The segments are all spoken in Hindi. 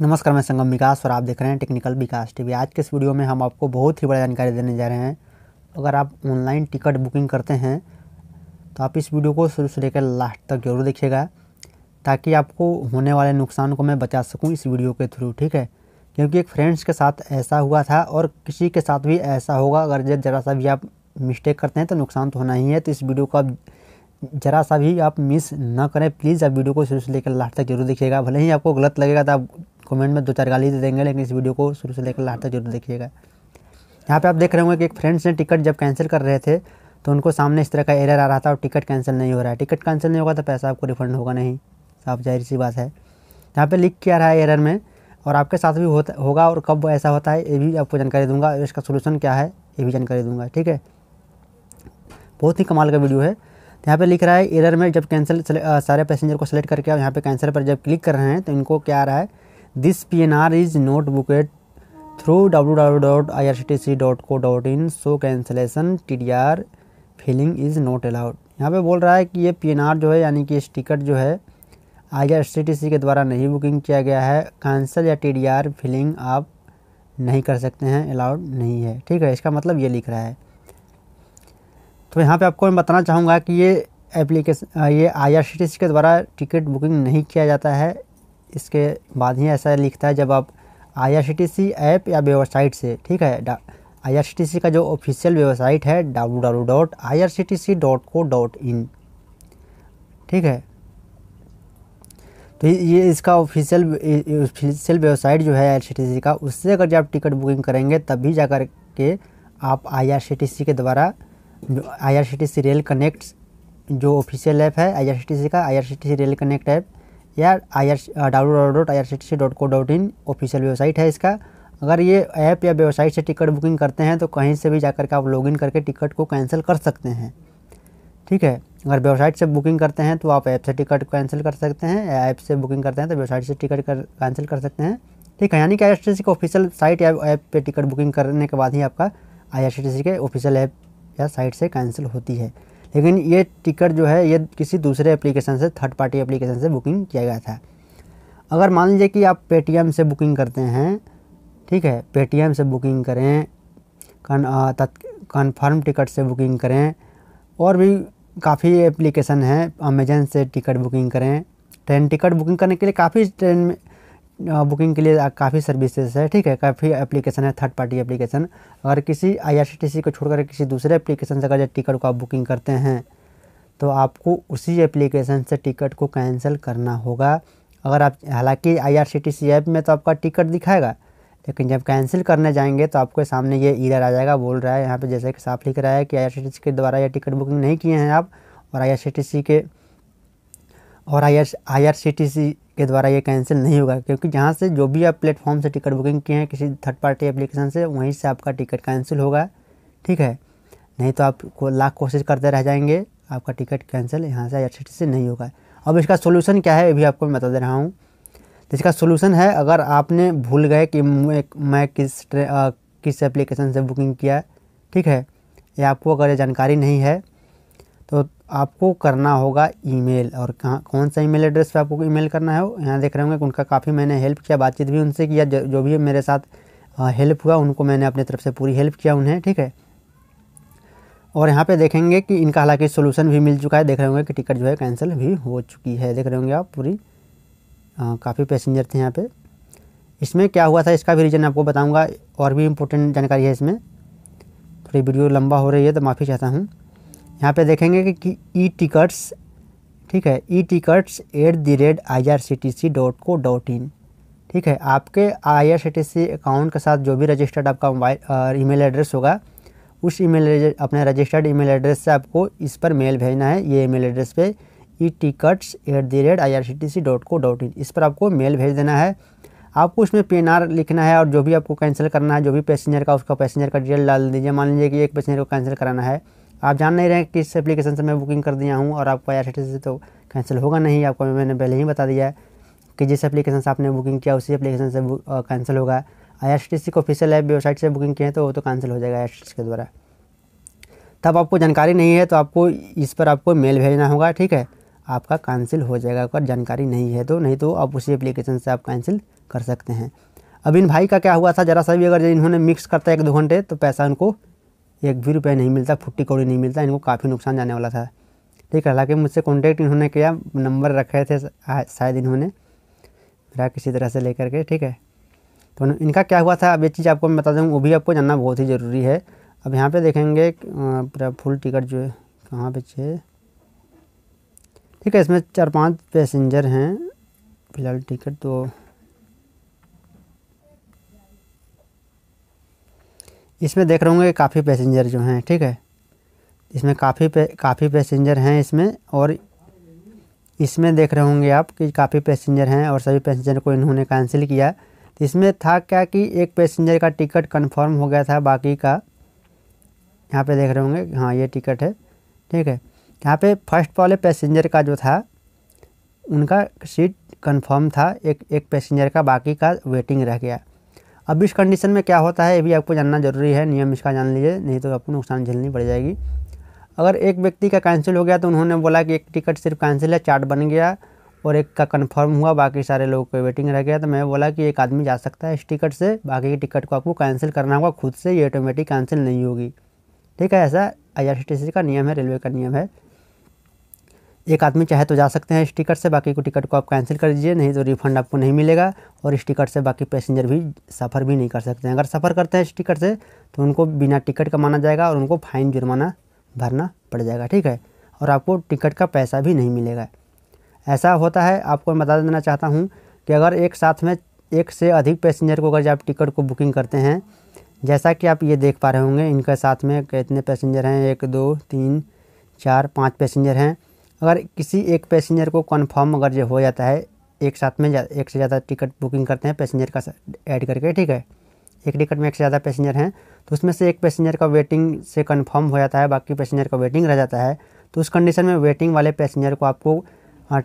नमस्कार मैं संगम विकास और आप देख रहे हैं टेक्निकल विकास टीवी आज के इस वीडियो में हम आपको बहुत ही बड़ी जानकारी देने जा रहे हैं तो अगर आप ऑनलाइन टिकट बुकिंग करते हैं तो आप इस वीडियो को शुरू से लेकर लास्ट तक जरूर देखिएगा ताकि आपको होने वाले नुकसान को मैं बचा सकूँ इस वीडियो के थ्रू ठीक है क्योंकि एक फ्रेंड्स के साथ ऐसा हुआ था और किसी के साथ भी ऐसा होगा अगर जब ज़रा सा भी आप मिस्टेक करते हैं तो नुकसान तो होना ही है तो इस वीडियो को आप ज़रा सा भी आप मिस ना करें प्लीज़ आप वीडियो को शुरू से लेकर लास्ट तक जरूर देखिएगा भले ही आपको गलत लगेगा तो आप कमेंट में दो चार गाली दे देंगे लेकिन इस वीडियो को शुरू से लेकर लास्ट तक जरूर देखिएगा यहाँ पे आप देख रहे होंगे कि एक फ्रेंड्स ने टिकट जब कैंसिल कर रहे थे तो उनको सामने इस तरह का एरर आ रहा था और टिकट कैंसिल नहीं हो रहा है टिकट कैंसिल नहीं होगा तो पैसा आपको रिफंड होगा नहीं साफ जाहिर सी बात है यहाँ पर लिख किया रहा है एरर में और आपके साथ भी होता होगा और कब ऐसा होता है ये भी आपको जानकारी दूंगा इसका सोल्यूशन क्या है ये भी जानकारी दूंगा ठीक है बहुत ही कमाल का वीडियो है यहाँ पे लिख रहा है एरर में जब कैंसिल सारे पैसेंजर को सेलेक्ट करके आप यहाँ पे कैंसिल पर जब क्लिक कर रहे हैं तो इनको क्या आ रहा है this P N R R is not book through W W dot I C T C dot co dot in so cancellation T D R filing is not allowed यहाँ पे बोल रहा है कि ये पी एन आर जो है यानी कि इस टिकट जो है आई आर सी टी सी के द्वारा नहीं बुकिंग किया गया है कैंसल या टी डी आर फिलिंग आप नहीं कर सकते हैं अलाउड नहीं है ठीक है इसका मतलब ये लिख रहा है तो यहाँ पे आपको मैं बताना चाहूँगा कि ये एप्लीकेशन ये आई आर सी टी सी के द्वारा टिकट बुकिंग नहीं किया जाता है इसके बाद ही ऐसा लिखता है जब आप आई ऐप या वेबसाइट से ठीक है आई का जो ऑफिशियल वेबसाइट है डब्ल्यू ठीक है तो ये इसका ऑफिशियल ऑफिशियल वेबसाइट जो है आई का उससे अगर जब आप टिकट बुकिंग करेंगे तभी जा कर के आप आई के द्वारा आई आर रेल कनेक्ट जो ऑफिशियल ऐप है आई का आई रेल कनेक्ट ऐप या I R W dot I R C T C dot co dot in official website है इसका अगर ये ऐप या वेबसाइट से टिकट बुकिंग करते हैं तो कहीं से भी जा करके के आप लॉगिन करके टिकट को कैंसिल कर सकते हैं ठीक है अगर वेबसाइट से बुकिंग करते हैं तो आप ऐप से टिकट कैंसिल कर सकते हैं या ऐप से बुकिंग करते हैं तो वेबसाइट से टिकट कैंसिल कर सकते हैं ठीक है यानी कि आई की ऑफिशियल साइट या ऐप पर टिकट बुकिंग करने के बाद ही आपका आई के ऑफिशियल ऐप या साइट से कैंसिल होती है लेकिन ये टिकट जो है ये किसी दूसरे एप्लीकेशन से थर्ड पार्टी एप्लीकेशन से बुकिंग किया गया था अगर मान लीजिए कि आप पेटीएम से बुकिंग करते हैं ठीक है पेटीएम से बुकिंग करें कन्फर्म टिकट से बुकिंग करें और भी काफ़ी एप्लीकेशन है अमेजन से टिकट बुकिंग करें ट्रेन टिकट बुकिंग करने के लिए काफ़ी ट्रेन में बुकिंग के लिए काफ़ी सर्विसेज है ठीक है काफ़ी एप्लीकेशन है थर्ड पार्टी एप्लीकेशन अगर किसी आईआरसीटीसी को छोड़कर किसी दूसरे एप्लीकेशन से अगर टिकट को आप बुकिंग करते हैं तो आपको उसी एप्लीकेशन से टिकट को कैंसिल करना होगा अगर आप हालांकि आईआरसीटीसी ऐप में तो आपका टिकट दिखाएगा लेकिन जब कैंसिल करने जाएंगे तो आपके सामने ये ईरर आ जाएगा बोल रहा है यहाँ पे जैसे कि साफ लिख रहा है कि आई के द्वारा यह टिकट बुकिंग नहीं किए हैं आप और आई के और आई आर सी टी सी के द्वारा ये कैंसिल नहीं होगा क्योंकि जहाँ से जो भी आप प्लेटफॉर्म से टिकट बुकिंग किए हैं किसी थर्ड पार्टी एप्लीकेशन से वहीं से आपका टिकट कैंसिल होगा ठीक है नहीं तो आप को लाख कोशिश करते रह जाएंगे आपका टिकट कैंसिल यहाँ से आई से नहीं होगा अब इसका सोल्यूशन क्या है ये भी आपको मैं बता दे रहा हूँ तो इसका सोल्यूशन है अगर आपने भूल गए कि मैं किस आ, किस एप्लीकेशन से बुकिंग किया ठीक है या आपको अगर ये जानकारी नहीं है तो आपको करना होगा ईमेल और कहाँ कौन सा ईमेल एड्रेस पे आपको ईमेल करना है यहाँ देख रहे होंगे कि उनका काफ़ी मैंने हेल्प किया बातचीत भी उनसे किया जो, जो भी मेरे साथ हेल्प हुआ उनको मैंने अपनी तरफ से पूरी हेल्प किया उन्हें ठीक है और यहाँ पे देखेंगे कि इनका हालांकि सोल्यूशन भी मिल चुका है देख रहे होंगे कि टिकट जो है कैंसिल भी हो चुकी है देख रहे होंगे आप पूरी काफ़ी पैसेंजर थे यहाँ पर इसमें क्या हुआ था इसका भी रीज़न आपको बताऊँगा और भी इम्पोर्टेंट जानकारी है इसमें थोड़ी वीडियो लंबा हो रही है तो माफ़ी चाहता हूँ यहाँ पे देखेंगे कि ई टिकट्स ठीक है e tickets at the rate I R C T C dot co dot in ठीक है आपके I R C T C account के साथ जो भी रजिस्टर्ड आपका मोबाइल ईमेल एड्रेस होगा उस ईमेल अपने रजिस्टर्ड ईमेल एड्रेस से आपको इस पर मेल भेजना है ये ईमेल एड्रेस पे e tickets at the rate I R C T C dot co dot in इस पर आपको मेल भेज देना है आपको उसमें पी एन आर लिखना है और जो भी आपको कैंसिल करना है जो भी पैसेंजर का उसका पैसेंजर का डिटेल डाल दीजिए मान लीजिए कि एक पैसेंजर को कैंसिल कराना है आप जान नहीं रहे किस एप्लीकेशन से मैं बुकिंग कर दिया हूँ और आपका आई से तो कैंसिल होगा नहीं आपको मैंने पहले ही बता दिया है कि जिस एप्लीकेशन से आपने बुकिंग किया उसी एप्लीकेशन से कैंसिल होगा आई को ऑफिशियल ऐप वेबसाइट से बुकिंग किए हैं तो वो तो कैंसिल हो जाएगा आई के द्वारा तब आपको जानकारी नहीं है तो आपको इस पर आपको मेल भेजना होगा ठीक है आपका कैंसिल हो जाएगा अगर जानकारी नहीं है तो नहीं तो आप उसी एप्लीकेशन से आप कैंसिल कर सकते हैं अब इन भाई का क्या हुआ था ज़रा सा भी अगर इन्होंने मिक्स करता है एक दो घंटे तो पैसा उनको एक भी रुपया नहीं मिलता फुट्टी कौड़ी नहीं मिलता इनको काफ़ी नुकसान जाने वाला था ठीक है हालांकि मुझसे कॉन्टैक्ट इन्होंने किया नंबर रखे थे शायद इन्होंने मेरा किसी तरह से लेकर के ठीक है तो इनका क्या हुआ था अब ये चीज़ आपको मैं बता दूँ वो भी आपको जानना बहुत ही ज़रूरी है अब यहाँ पे देखेंगे पूरा फुल टिकट जो है कहाँ पे छे ठीक है इसमें चार पांच पैसेंजर हैं फिलहाल टिकट तो इसमें देख रहे होंगे काफ़ी पैसेंजर जो हैं ठीक है इसमें काफ़ी पे, काफ़ी पैसेंजर हैं इसमें और इसमें देख रहे होंगे आप कि काफ़ी पैसेंजर हैं और सभी पैसेंजर को इन्होंने कैंसिल किया तो इसमें था क्या कि एक पैसेंजर का टिकट कंफर्म हो गया था बाकी का यहाँ पे देख रहे होंगे हाँ ये टिकट है ठीक है यहाँ पे फर्स्ट वाले पैसेंजर का जो था उनका सीट कंफर्म था एक एक पैसेंजर का बाकी का वेटिंग रह गया अब इस कंडीशन में क्या होता है ये भी आपको जानना जरूरी है नियम इसका जान लीजिए नहीं तो आपको नुकसान झेलनी पड़ जाएगी अगर एक व्यक्ति का कैंसिल हो गया तो उन्होंने बोला कि एक टिकट सिर्फ कैंसिल है चार्ट बन गया और एक का कंफर्म हुआ बाकी सारे लोगों को वेटिंग रह गया तो मैं बोला कि एक आदमी जा सकता है इस टिकट से बाकी की टिकट को आपको कैंसिल करना होगा खुद से ये ऑटोमेटिक कैंसिल नहीं होगी ठीक है ऐसा आई का नियम है रेलवे का नियम है एक आदमी चाहे तो जा सकते हैं इस टिकट से बाकी को टिकट को आप कैंसिल कर दीजिए नहीं तो रिफंड आपको नहीं मिलेगा और इस टिकट से बाकी पैसेंजर भी सफ़र भी नहीं कर सकते हैं अगर सफ़र करते हैं इस टिकट से तो उनको बिना टिकट का माना जाएगा और उनको फाइन जुर्माना भरना पड़ जाएगा ठीक है और आपको टिकट का पैसा भी नहीं मिलेगा ऐसा होता है आपको मैं बता देना चाहता हूँ कि अगर एक साथ में एक से अधिक पैसेंजर को अगर आप टिकट को बुकिंग करते हैं जैसा कि आप ये देख पा रहे होंगे इनके साथ में कितने पैसेंजर हैं एक दो तीन चार पाँच पैसेंजर हैं अगर किसी एक पैसेंजर को कन्फर्म अगर जो हो जाता है एक साथ में एक से ज़्यादा टिकट बुकिंग करते हैं पैसेंजर का ऐड करके ठीक है एक टिकट में एक से ज़्यादा पैसेंजर हैं तो उसमें से एक पैसेंजर का वेटिंग से कन्फर्म हो जाता है बाकी पैसेंजर का वेटिंग रह जाता है तो उस कंडीशन में वेटिंग वाले पैसेंजर को आपको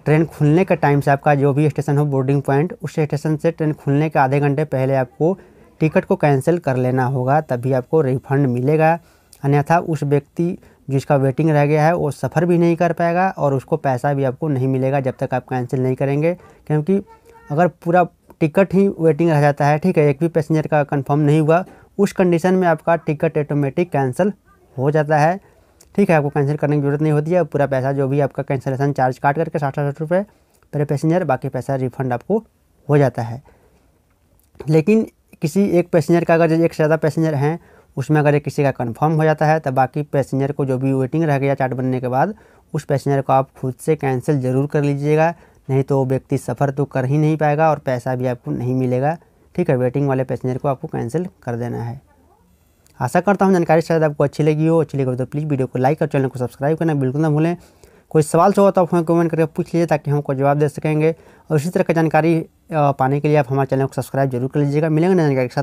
ट्रेन खुलने के टाइम से आपका जो भी स्टेशन हो बोर्डिंग पॉइंट उस स्टेशन से ट्रेन खुलने के आधे घंटे पहले आपको टिकट को कैंसिल कर लेना होगा तभी आपको रिफंड मिलेगा अन्यथा उस व्यक्ति जिसका वेटिंग रह गया है वो सफ़र भी नहीं कर पाएगा और उसको पैसा भी आपको नहीं मिलेगा जब तक आप कैंसिल नहीं करेंगे क्योंकि अगर पूरा टिकट ही वेटिंग रह जाता है ठीक है एक भी पैसेंजर का कंफर्म नहीं हुआ उस कंडीशन में आपका टिकट ऑटोमेटिक कैंसिल हो जाता है ठीक है आपको कैंसिल करने की ज़रूरत नहीं होती है पूरा पैसा जो भी आपका कैंसिलेशन चार्ज काट करके साठ साठ रुपये पर पैसेंजर बाकी पैसा रिफंड आपको हो जाता है लेकिन किसी एक पैसेंजर का अगर एक से ज़्यादा पैसेंजर हैं उसमें अगर किसी का कन्फर्म हो जाता है तो बाकी पैसेंजर को जो भी वेटिंग रह गया चार्ट बनने के बाद उस पैसेंजर को आप खुद से कैंसिल ज़रूर कर लीजिएगा नहीं तो वो व्यक्ति सफ़र तो कर ही नहीं पाएगा और पैसा भी आपको नहीं मिलेगा ठीक है वेटिंग वाले पैसेंजर को आपको कैंसिल कर देना है आशा करता हूँ जानकारी शायद आपको अच्छी लगी हो अच्छी लगी हो तो प्लीज़ वीडियो को लाइक और चैनल को सब्सक्राइब करना बिल्कुल ना भूलें कोई सवाल हो तो आप हमें कमेंट करके पूछ लीजिए ताकि हमको जवाब दे सकेंगे और इसी तरह की जानकारी पाने के लिए आप हमारे चैनल को सब्सक्राइब जरूर कर लीजिएगा मिलेंगे जानकारी के साथ